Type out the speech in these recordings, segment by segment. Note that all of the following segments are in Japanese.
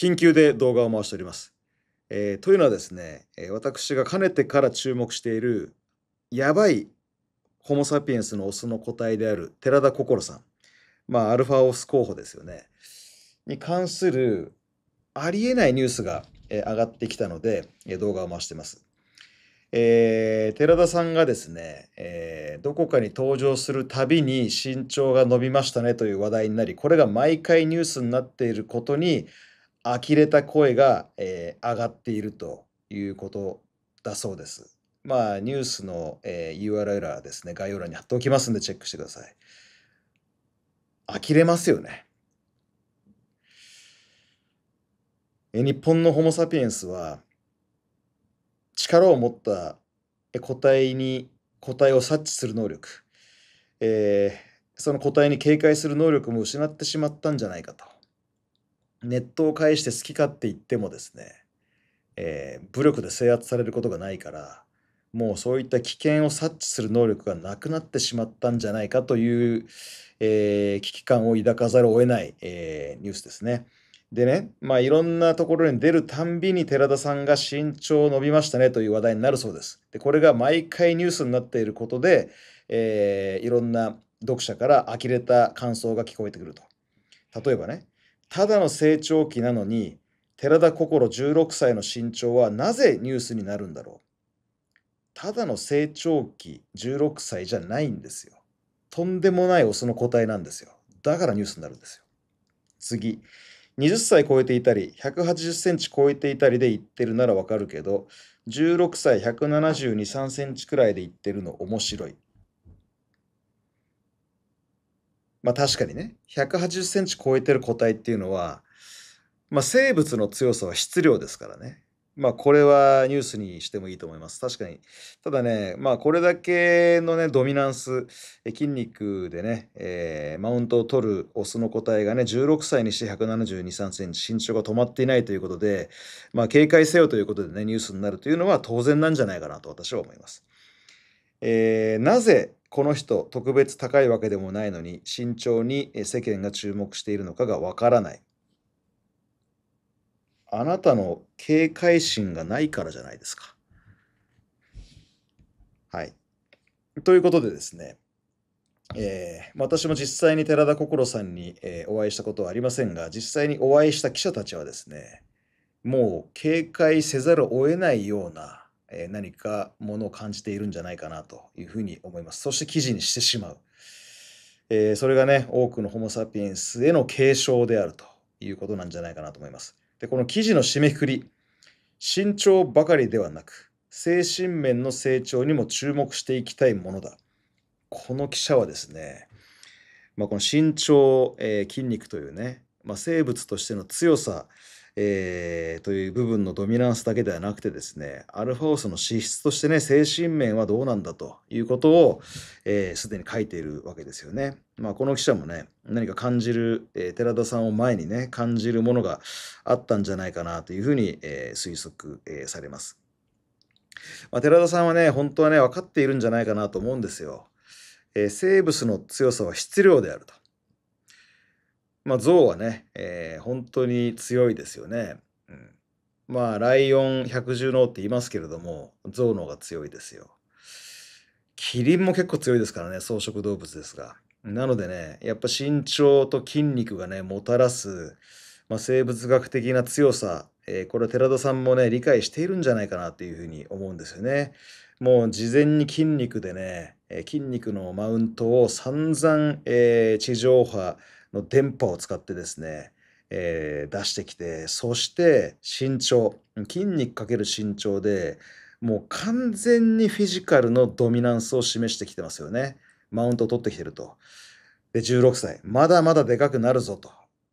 緊急で動画を回しております。えー、というのはですね、え私がかねてから注目しているやばいホモ・サピエンスのオスの個体である寺田心さん、まあ、アルファオス候補ですよね、に関するありえないニュースが、え上がってきたので、え動画を回してます。えー、寺田さんがですね、えー、どこかに登場するたびに身長が伸びましたねという話題になりこれが毎回ニュースになっていることに呆れた声が、えー、上がっているということだそうです。まあ、ニュースの、えー、URL はですね、概要欄に貼っておきますんでチェックしてください。呆れますよね。え日本のホモ・サピエンスは、力を持った個体に、個体を察知する能力、えー、その個体に警戒する能力も失ってしまったんじゃないかと。ネットを介して好き勝手言ってもですね、えー、武力で制圧されることがないからもうそういった危険を察知する能力がなくなってしまったんじゃないかという、えー、危機感を抱かざるを得ない、えー、ニュースですね。でね、まあ、いろんなところに出るたんびに寺田さんが身長を伸びましたねという話題になるそうです。でこれが毎回ニュースになっていることで、えー、いろんな読者から呆れた感想が聞こえてくると。例えばね、ただの成長期なのに寺田心16歳の身長はなぜニュースになるんだろうただの成長期16歳じゃないんですよ。とんでもないオスの個体なんですよ。だからニュースになるんですよ。次。20歳超えていたり180センチ超えていたりで言ってるならわかるけど16歳172、3センチくらいで言ってるの面白い。まあ確かにね、180センチ超えてる個体っていうのは、まあ生物の強さは質量ですからね。まあこれはニュースにしてもいいと思います。確かに。ただね、まあこれだけのね、ドミナンス、筋肉でね、えー、マウントを取るオスの個体がね、16歳にして172、3センチ、身長が止まっていないということで、まあ警戒せよということでね、ニュースになるというのは当然なんじゃないかなと私は思います。えー、なぜこの人特別高いわけでもないのに慎重に世間が注目しているのかがわからないあなたの警戒心がないからじゃないですか。はい。ということでですね、えー、私も実際に寺田心さんに、えー、お会いしたことはありませんが、実際にお会いした記者たちはですね、もう警戒せざるを得ないようなえー、何かものを感じているんじゃないかなというふうに思います。そして記事にしてしまう。えー、それがね、多くのホモ・サピエンスへの継承であるということなんじゃないかなと思います。で、この記事の締めくくり、身長ばかりではなく、精神面の成長にも注目していきたいものだ。この記者はですね、まあ、この身長、えー、筋肉というね、まあ、生物としての強さ、えー、という部分のドミナンスだけではなくてですね、アルファオスの資質としてね、精神面はどうなんだということを、えー、すでに書いているわけですよね。まあ、この記者もね、何か感じる、えー、寺田さんを前にね、感じるものがあったんじゃないかなというふうに、えー、推測、えー、されます。まあ、寺田さんはね、本当はね、分かっているんじゃないかなと思うんですよ。えー、生物の強さは質量であると。まあ、象はね、えー、本当に強いですよね。うん、まあ、ライオン百獣の王って言いますけれども、象の方が強いですよ。キリンも結構強いですからね、草食動物ですが。なのでね、やっぱ身長と筋肉がね、もたらす、まあ、生物学的な強さ、えー、これは寺田さんもね、理解しているんじゃないかなというふうに思うんですよね。もう事前に筋肉でね、えー、筋肉のマウントを散々、えー、地上波、の電波を使ってですね、えー、出してきてそして身長筋肉かける身長でもう完全にフィジカルのドミナンスを示してきてますよねマウントを取ってきてるとで16歳まだまだでかくなるぞと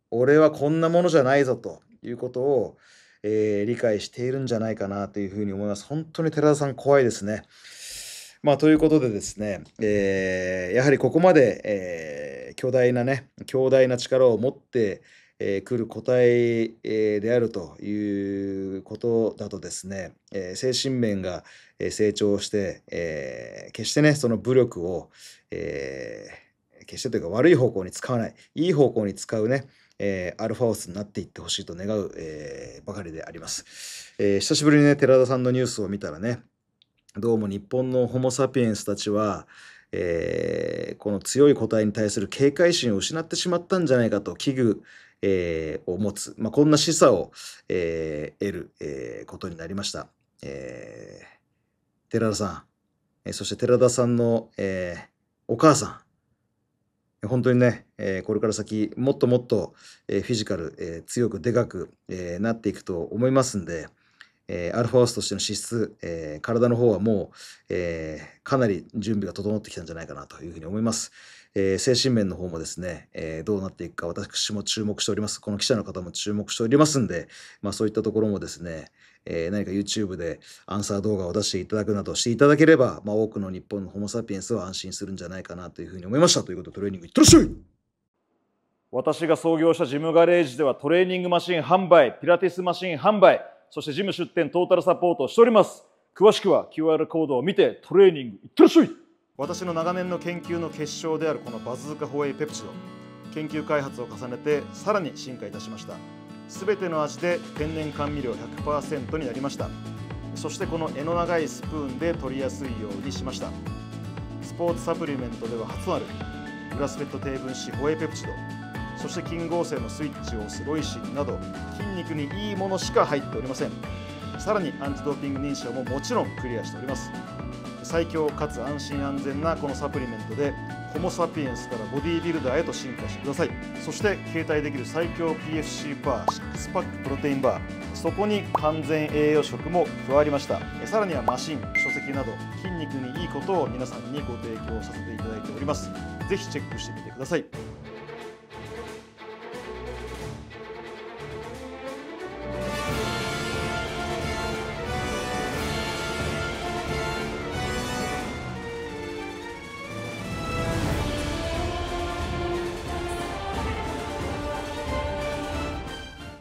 俺はこんなものじゃないぞということを、えー、理解しているんじゃないかなというふうに思います本当に寺田さん怖いですねまあ、ということでですね、えー、やはりここまで、えー、巨大なね、強大な力を持って、えー、来る個体、えー、であるということだとですね、えー、精神面が成長して、えー、決してねその武力を、えー、決してというか悪い方向に使わないいい方向に使うねえー、アルファオスになっていってほしいと願う、えー、ばかりであります、えー、久しぶりにね寺田さんのニュースを見たらねどうも日本のホモ・サピエンスたちは、えー、この強い個体に対する警戒心を失ってしまったんじゃないかと危惧、えー、を持つ、まあ、こんな示唆を、えー、得る、えことになりました。え寺田さん、えそして寺田さんの、えお母さん、本当にね、えこれから先もっともっと、えフィジカル、え強くでかく、えなっていくと思いますんで、えー、アルファオスとしての資質、えー、体の方はもう、えー、かなり準備が整ってきたんじゃないかなというふうに思います。え精神面の方もですね、えどうなっていくか私も注目しております。この記者の方も注目しておりますんで、まあ、そういったところもですね、え何か YouTube でアンサー動画を出していただくなどしていただければ、まあ、多くの日本のホモ・サピエンスは安心するんじゃないかなというふうに思いましたということでトレーニングいってらっしゃい私が創業したジムガレージではトレーニングマシン販売、ピラティスマシン販売、そして事務出店トータルサポートをしております詳しくは QR コードを見てトレーニングいってらっしゃい私の長年の研究の結晶であるこのバズーカホエイペプチド研究開発を重ねてさらに進化いたしました全ての味で天然甘味料100%になりましたそしてこの柄の長いスプーンで取りやすいようにしましたスポーツサプリメントでは初となるグラスレッド低分子ホエイペプチドそして金合成のスイッチ押スロイシンなど筋肉にいいものしか入っておりませんさらにアンチドーピング認証ももちろんクリアしております最強かつ安心安全なこのサプリメントでホモ・サピエンスからボディービルダーへと進化してくださいそして携帯できる最強 PFC バー6パックプロテインバーそこに完全栄養食も加わりましたさらにはマシン書籍など筋肉にいいことを皆さんにご提供させていただいております是非チェックしてみてください